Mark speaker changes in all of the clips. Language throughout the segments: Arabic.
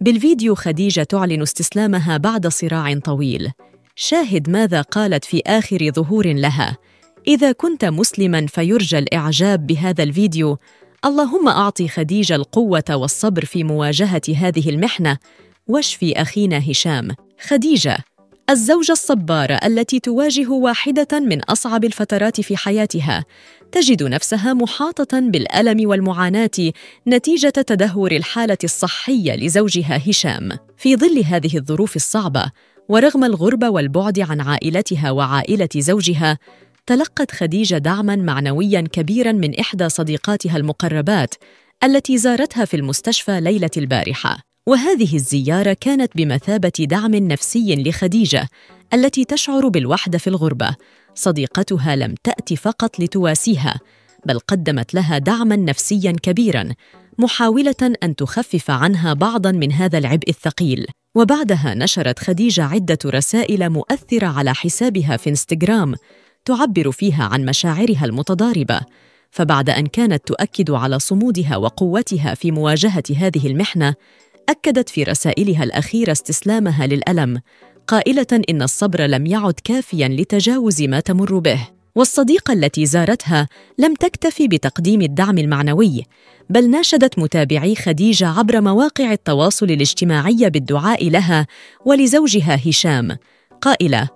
Speaker 1: بالفيديو خديجة تعلن استسلامها بعد صراع طويل شاهد ماذا قالت في آخر ظهور لها إذا كنت مسلماً فيرجى الإعجاب بهذا الفيديو اللهم أعطي خديجة القوة والصبر في مواجهة هذه المحنة واشفي أخينا هشام خديجة الزوجة الصبارة التي تواجه واحدة من أصعب الفترات في حياتها تجد نفسها محاطة بالألم والمعاناة نتيجة تدهور الحالة الصحية لزوجها هشام. في ظل هذه الظروف الصعبة، ورغم الغربة والبعد عن عائلتها وعائلة زوجها، تلقت خديجة دعماً معنوياً كبيراً من إحدى صديقاتها المقربات التي زارتها في المستشفى ليلة البارحة. وهذه الزيارة كانت بمثابة دعم نفسي لخديجة التي تشعر بالوحدة في الغربة صديقتها لم تأتي فقط لتواسيها بل قدمت لها دعما نفسيا كبيرا محاولة أن تخفف عنها بعضا من هذا العبء الثقيل وبعدها نشرت خديجة عدة رسائل مؤثرة على حسابها في انستغرام تعبر فيها عن مشاعرها المتضاربة فبعد أن كانت تؤكد على صمودها وقوتها في مواجهة هذه المحنة اكدت في رسائلها الاخيره استسلامها للالم قائله ان الصبر لم يعد كافيا لتجاوز ما تمر به والصديقه التي زارتها لم تكتفي بتقديم الدعم المعنوي بل ناشدت متابعي خديجه عبر مواقع التواصل الاجتماعي بالدعاء لها ولزوجها هشام قائله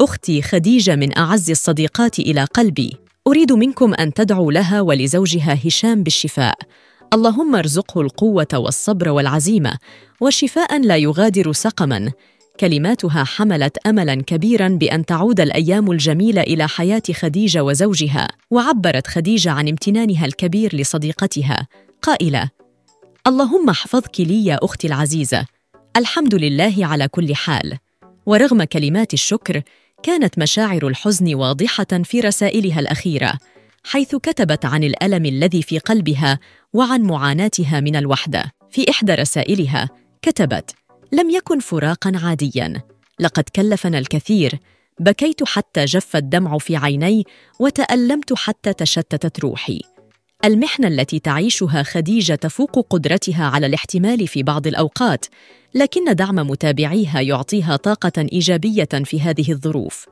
Speaker 1: اختي خديجه من اعز الصديقات الى قلبي اريد منكم ان تدعوا لها ولزوجها هشام بالشفاء اللهم ارزقه القوه والصبر والعزيمه وشفاء لا يغادر سقما كلماتها حملت املا كبيرا بان تعود الايام الجميله الى حياه خديجه وزوجها وعبرت خديجه عن امتنانها الكبير لصديقتها قائله اللهم احفظك لي يا اختي العزيزه الحمد لله على كل حال ورغم كلمات الشكر كانت مشاعر الحزن واضحه في رسائلها الاخيره حيث كتبت عن الالم الذي في قلبها وعن معاناتها من الوحده في احدى رسائلها كتبت لم يكن فراقا عاديا لقد كلفنا الكثير بكيت حتى جف الدمع في عيني وتالمت حتى تشتتت روحي المحنه التي تعيشها خديجه تفوق قدرتها على الاحتمال في بعض الاوقات لكن دعم متابعيها يعطيها طاقه ايجابيه في هذه الظروف